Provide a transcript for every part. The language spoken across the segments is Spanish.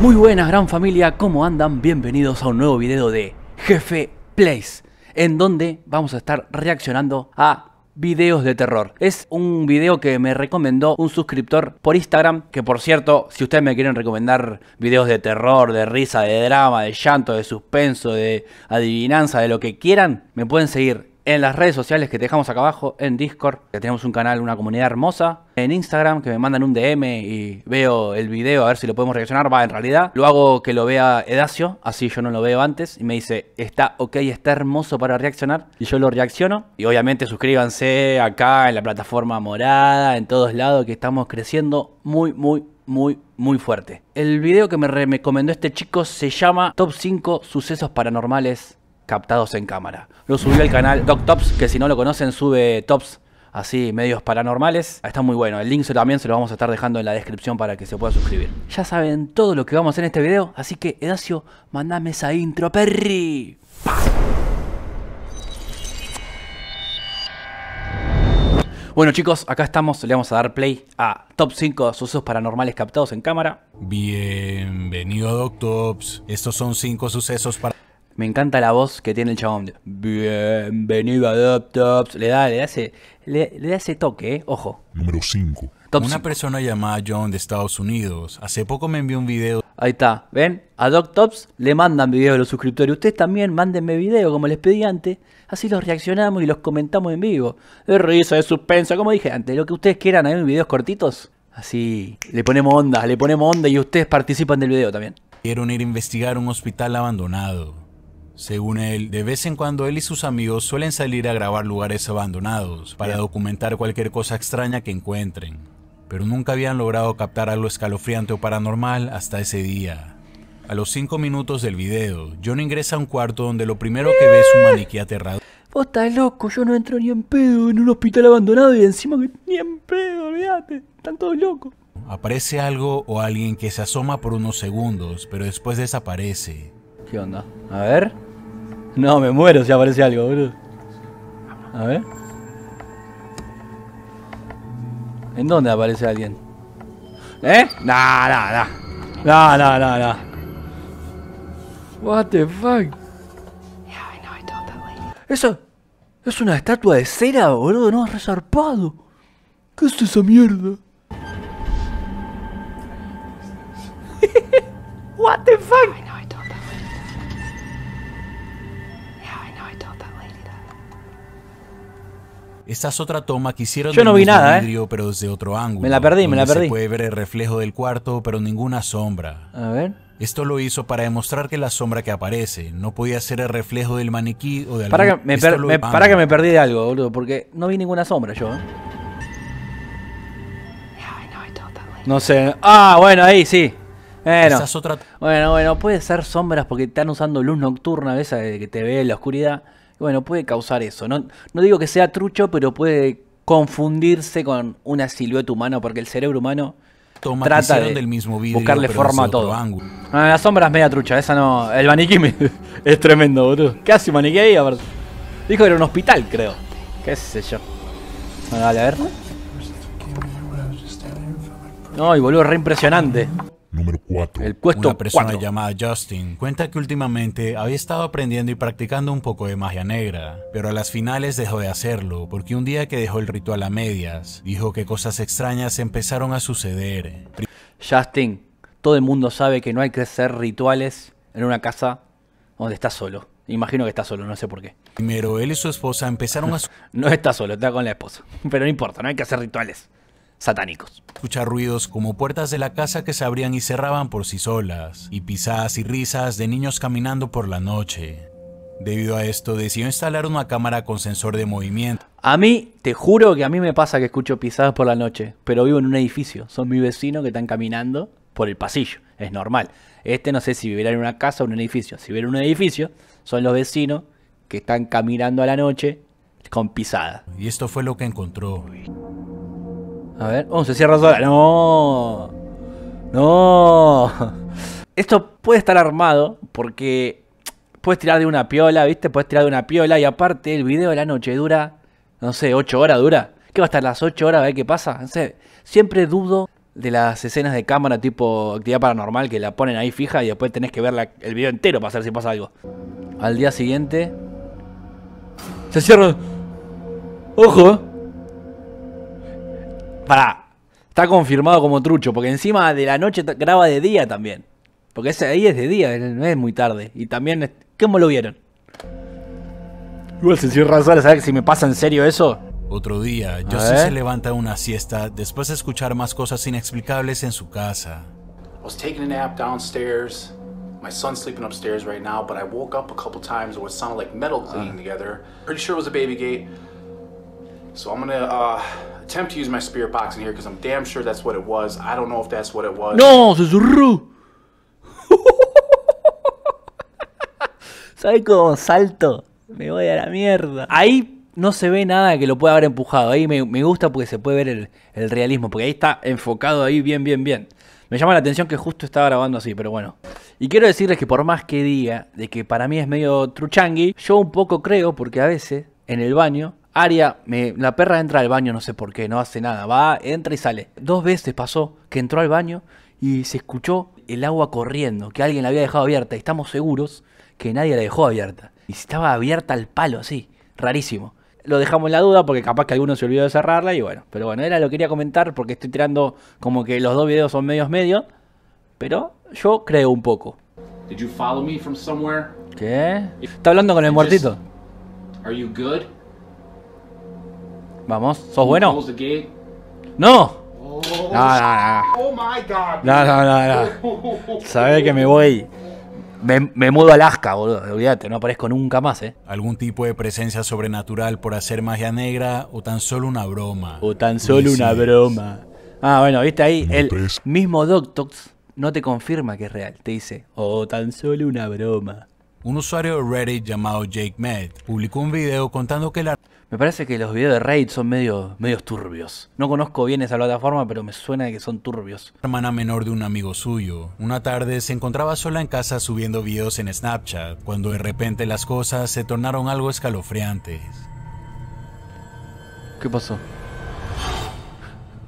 Muy buenas gran familia, ¿cómo andan? Bienvenidos a un nuevo video de Jefe Place, en donde vamos a estar reaccionando a videos de terror. Es un video que me recomendó un suscriptor por Instagram, que por cierto, si ustedes me quieren recomendar videos de terror, de risa, de drama, de llanto, de suspenso, de adivinanza, de lo que quieran, me pueden seguir en las redes sociales que dejamos acá abajo, en Discord, que tenemos un canal, una comunidad hermosa, en Instagram, que me mandan un DM y veo el video a ver si lo podemos reaccionar, va, en realidad lo hago que lo vea Edacio, así yo no lo veo antes, y me dice, está ok, está hermoso para reaccionar, y yo lo reacciono, y obviamente suscríbanse acá en la plataforma morada, en todos lados, que estamos creciendo muy, muy, muy, muy fuerte. El video que me recomendó este chico se llama Top 5 Sucesos Paranormales captados en cámara. Lo subió al canal Doc Tops, que si no lo conocen sube tops así medios paranormales. Está muy bueno. El link también se lo vamos a estar dejando en la descripción para que se pueda suscribir. Ya saben todo lo que vamos a hacer en este video, así que Edacio, mandame esa intro, perri. Bueno chicos, acá estamos, le vamos a dar play a Top 5 sucesos paranormales captados en cámara. Bienvenido a DocTops, estos son 5 sucesos para... Me encanta la voz que tiene el chabón. Bienvenido a Doctops. Le da, le da ese, le, toque, eh. ojo. Número 5. una persona llamada John de Estados Unidos hace poco me envió un video. Ahí está, ¿ven? A DocTops le mandan videos de los suscriptores. Ustedes también mándenme videos como les pedí antes. Así los reaccionamos y los comentamos en vivo. De risa, de suspenso, como dije antes. Lo que ustedes quieran, hay videos cortitos. Así le ponemos onda, le ponemos onda y ustedes participan del video también. Quiero ir a investigar un hospital abandonado según él, de vez en cuando él y sus amigos suelen salir a grabar lugares abandonados para documentar cualquier cosa extraña que encuentren, pero nunca habían logrado captar algo escalofriante o paranormal hasta ese día. A los 5 minutos del video, John ingresa a un cuarto donde lo primero que ve es un maniquí aterrado. Vos estás loco, yo no entro ni en pedo en un hospital abandonado y encima ni en pedo, olvídate, están todos locos. Aparece algo o alguien que se asoma por unos segundos, pero después desaparece. ¿Qué onda? A ver. No, me muero si aparece algo, boludo. A ver. ¿En dónde aparece alguien? ¿Eh? Nah, nah, nah. Nah, nah, nah, nah. What the fuck? Eso es una estatua de cera, boludo, no, resarpado. ¿Qué es esa mierda? What the fuck? Esta es otra toma que hicieron Yo no vi nada, ¿eh? pero desde otro ángulo. Me la perdí, me la perdí. Se puede ver el reflejo del cuarto, pero ninguna sombra. A ver. Esto lo hizo para demostrar que la sombra que aparece no podía ser el reflejo del maniquí o de algún... Para que me, para que me perdí de algo, boludo, porque no vi ninguna sombra yo. ¿eh? No sé. Ah, bueno, ahí sí. Bueno. Es otra... bueno, bueno, puede ser sombras porque están usando luz nocturna, esa eh, que te ve en la oscuridad bueno, puede causar eso. No, no digo que sea trucho, pero puede confundirse con una silueta humana porque el cerebro humano trata de buscarle forma a todo. Ah, las sombras media trucha, esa no. El maniquí es tremendo, boludo. ¿Qué hace maniquí ahí? Dijo que era un hospital, creo. Qué sé yo. no ah, dale, a ver. Ay, boludo, re impresionante. Número 4. El puesto Una persona llamada Justin cuenta que últimamente había estado aprendiendo y practicando un poco de magia negra, pero a las finales dejó de hacerlo porque un día que dejó el ritual a medias, dijo que cosas extrañas empezaron a suceder. Justin, todo el mundo sabe que no hay que hacer rituales en una casa donde estás solo. Imagino que está solo, no sé por qué. Primero, él y su esposa empezaron a... no está solo, está con la esposa. Pero no importa, no hay que hacer rituales satánicos. Escucha ruidos como puertas de la casa que se abrían y cerraban por sí solas, y pisadas y risas de niños caminando por la noche. Debido a esto, decidió instalar una cámara con sensor de movimiento. A mí, te juro que a mí me pasa que escucho pisadas por la noche, pero vivo en un edificio. Son mis vecinos que están caminando por el pasillo. Es normal. Este no sé si vivirá en una casa o en un edificio. Si vivirá en un edificio, son los vecinos que están caminando a la noche con pisadas. Y esto fue lo que encontró. A ver. Oh, se cierra sola. No. No. Esto puede estar armado porque puedes tirar de una piola, ¿viste? Puedes tirar de una piola y aparte el video de la noche dura, no sé, 8 horas dura. ¿Qué va a estar las 8 horas a ver qué pasa? No sé, siempre dudo de las escenas de cámara tipo actividad paranormal que la ponen ahí fija y después tenés que ver el video entero para saber si pasa algo. Al día siguiente... Se cierra... Ojo, ¿eh? Pará, está confirmado como trucho, porque encima de la noche graba de día también. Porque ahí es de día, no es muy tarde. Y también, ¿cómo lo vieron? Igual se soy razón, ¿sabes si me pasa en serio eso? Otro día, José se levanta una siesta después de escuchar más cosas inexplicables en su casa. I was taking a nap downstairs. My son's sleeping upstairs right now, but I woke up a couple times with it sounded like metal cleaning ah. together. Pretty sure it was a baby gate. So I'm gonna, uh, attempt to use No, ¿Sabes cómo salto? Me voy a la mierda. Ahí no se ve nada que lo pueda haber empujado. Ahí me, gusta porque se puede ver el, realismo, porque ahí está enfocado ahí bien, bien, bien. Me llama la atención que justo estaba grabando así, pero bueno. Y quiero decirles que por más que diga de que para mí es medio truchangui, yo un poco creo porque a veces en el baño Aria, me, la perra entra al baño, no sé por qué, no hace nada, va, entra y sale. Dos veces pasó que entró al baño y se escuchó el agua corriendo, que alguien la había dejado abierta. Y estamos seguros que nadie la dejó abierta. Y estaba abierta al palo, así, rarísimo. Lo dejamos en la duda porque capaz que alguno se olvidó de cerrarla y bueno. Pero bueno, era lo que quería comentar porque estoy tirando como que los dos videos son medios medios Pero yo creo un poco. ¿Qué? ¿Está hablando con el muertito? ¿Estás bien? Vamos, ¿sos bueno? Oh. Oh ¡No! No, no, no. No, no, que me voy. Me, mudo a Alaska, boludo. Olvídate, no aparezco nunca más, ¿eh? ¿Algún tipo de presencia sobrenatural por hacer magia negra o tan solo una broma? O tan solo una broma. Ah, bueno, viste ahí, el mismo Doctox no te confirma que es real. Te dice, o oh, tan solo una broma. Un usuario de Reddit llamado Jake Med publicó un video contando que la... Me parece que los videos de Reddit son medio, medios turbios. No conozco bien esa plataforma, pero me suena de que son turbios. Hermana menor de un amigo suyo. Una tarde se encontraba sola en casa subiendo videos en Snapchat, cuando de repente las cosas se tornaron algo escalofriantes. ¿Qué pasó?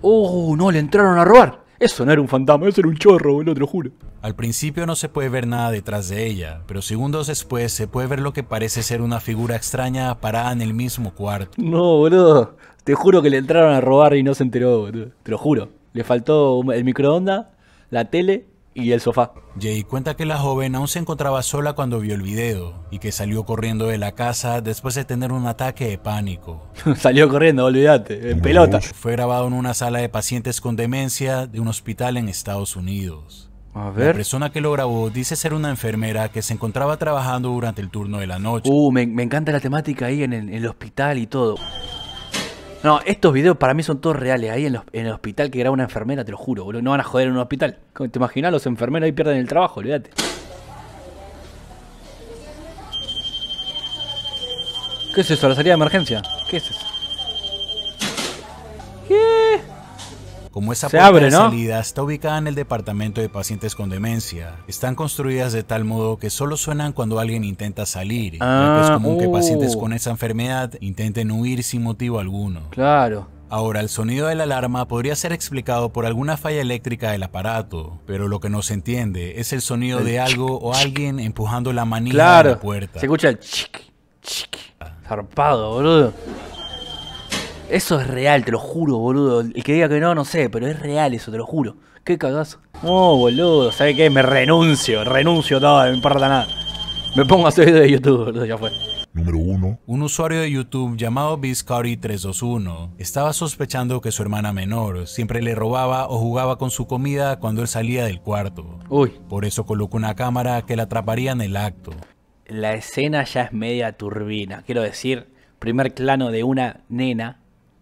¡Oh, no! ¡Le entraron a robar! Eso no era un fantasma, eso era un chorro, boludo, te lo juro. Al principio no se puede ver nada detrás de ella, pero segundos después se puede ver lo que parece ser una figura extraña parada en el mismo cuarto. No, boludo. Te juro que le entraron a robar y no se enteró, boludo. Te lo juro. Le faltó el microondas, la tele y el sofá. Jay cuenta que la joven aún se encontraba sola cuando vio el video y que salió corriendo de la casa después de tener un ataque de pánico. salió corriendo, olvídate, en pelota. Fue grabado en una sala de pacientes con demencia de un hospital en Estados Unidos. A ver. La persona que lo grabó dice ser una enfermera que se encontraba trabajando durante el turno de la noche. Uh, me, encanta la temática ahí en el hospital y todo. No, estos videos para mí son todos reales. Ahí en, el hospital que graba una enfermera, te lo juro, boludo. No van a joder en un hospital. ¿Te imaginas? Los enfermeros ahí pierden el trabajo, olvídate. ¿Qué es eso? ¿La salida de emergencia? ¿Qué es eso? Como esa puerta de salida está ubicada en el departamento de pacientes con demencia, están construidas de tal modo que solo suenan cuando alguien intenta salir. ya que es ah, común que pacientes uh. con esa enfermedad intenten huir sin motivo alguno. Claro. Ahora, el sonido de la alarma podría ser explicado por alguna falla eléctrica del aparato, pero lo que no se entiende es el sonido de algo o alguien empujando la manilla de la puerta. Se escucha el chic, chic, zarpado, boludo. Eso es real, te lo juro, boludo. El que diga que no, no sé, pero es real eso, te lo juro. Qué cagazo. Oh, boludo, ¿sabes qué? Me renuncio, renuncio todo, no me importa nada. Me pongo a hacer video de YouTube, ya fue. Número 1. Un usuario de YouTube llamado Biscari321 estaba sospechando que su hermana menor siempre le robaba o jugaba con su comida cuando él salía del cuarto. Uy. Por eso colocó una cámara que la atraparía en el acto. La escena ya es media turbina. Quiero decir, primer plano de una nena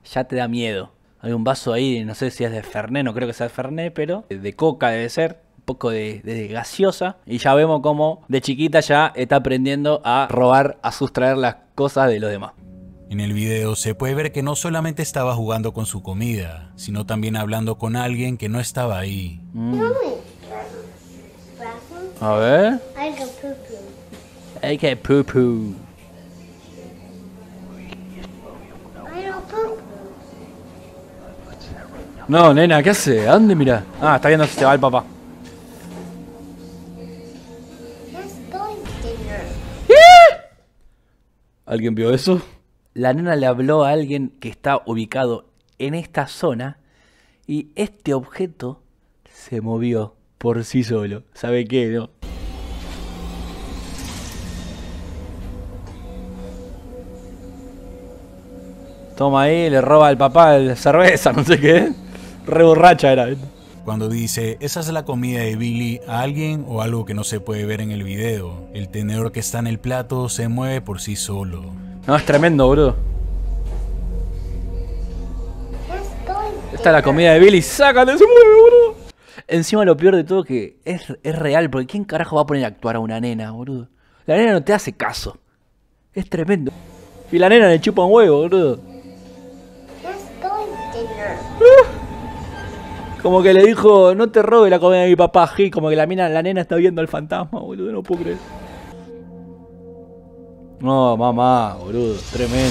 ya te da miedo. Hay un vaso ahí, no sé si es de Ferné, no creo que sea de Ferné, pero de coca debe ser, un poco de, gaseosa. Y ya vemos cómo de chiquita ya está aprendiendo a robar, a sustraer las cosas de los demás. En el video se puede ver que no solamente estaba jugando con su comida, sino también hablando con alguien que no estaba ahí. Mm. A ver. hay que poo No, nena, ¿qué hace? Ande, mira? Ah, está viendo si se va el papá. ¿Eh? ¿Alguien vio eso? La nena le habló a alguien que está ubicado en esta zona y este objeto se movió por sí solo. ¿Sabe qué, no? Toma ahí, le roba al papá la cerveza, no sé qué. Reborracha era. Cuando dice, esa es la comida de Billy a alguien o algo que no se puede ver en el video. El tenedor que está en el plato se mueve por sí solo. No, es tremendo, bro. Esta es la comida de Billy, sácate, se mueve, boludo. Encima lo peor de todo que es, es real, porque ¿quién carajo va a poner a actuar a una nena, boludo? La nena no te hace caso. Es tremendo. Y la nena le chupa un huevo, boludo. Como que le dijo, no te robe la comida de mi papá, Como que la, mina, la nena está viendo al fantasma, boludo, no puedo creer. No, mamá, boludo, tremendo.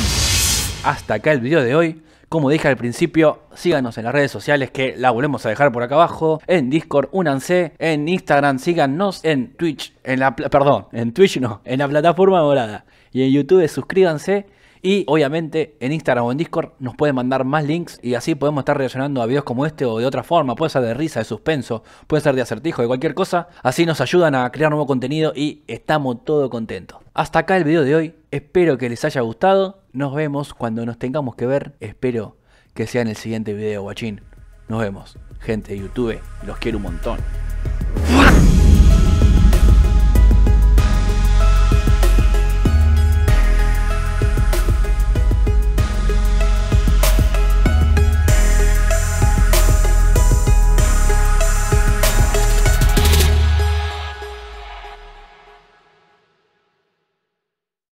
Hasta acá el video de hoy. Como dije al principio, síganos en las redes sociales que la volvemos a dejar por acá abajo. En Discord, únanse. En Instagram, síganos. En Twitch, en la. Perdón, en Twitch no, en la plataforma morada. Y en YouTube, suscríbanse. Y obviamente en Instagram o en Discord nos pueden mandar más links y así podemos estar reaccionando a videos como este o de otra forma. Puede ser de risa, de suspenso, puede ser de acertijo, de cualquier cosa. Así nos ayudan a crear nuevo contenido y estamos todos contentos. Hasta acá el video de hoy. Espero que les haya gustado. Nos vemos cuando nos tengamos que ver. Espero que sea en el siguiente video, guachín. Nos vemos, gente de YouTube. Los quiero un montón.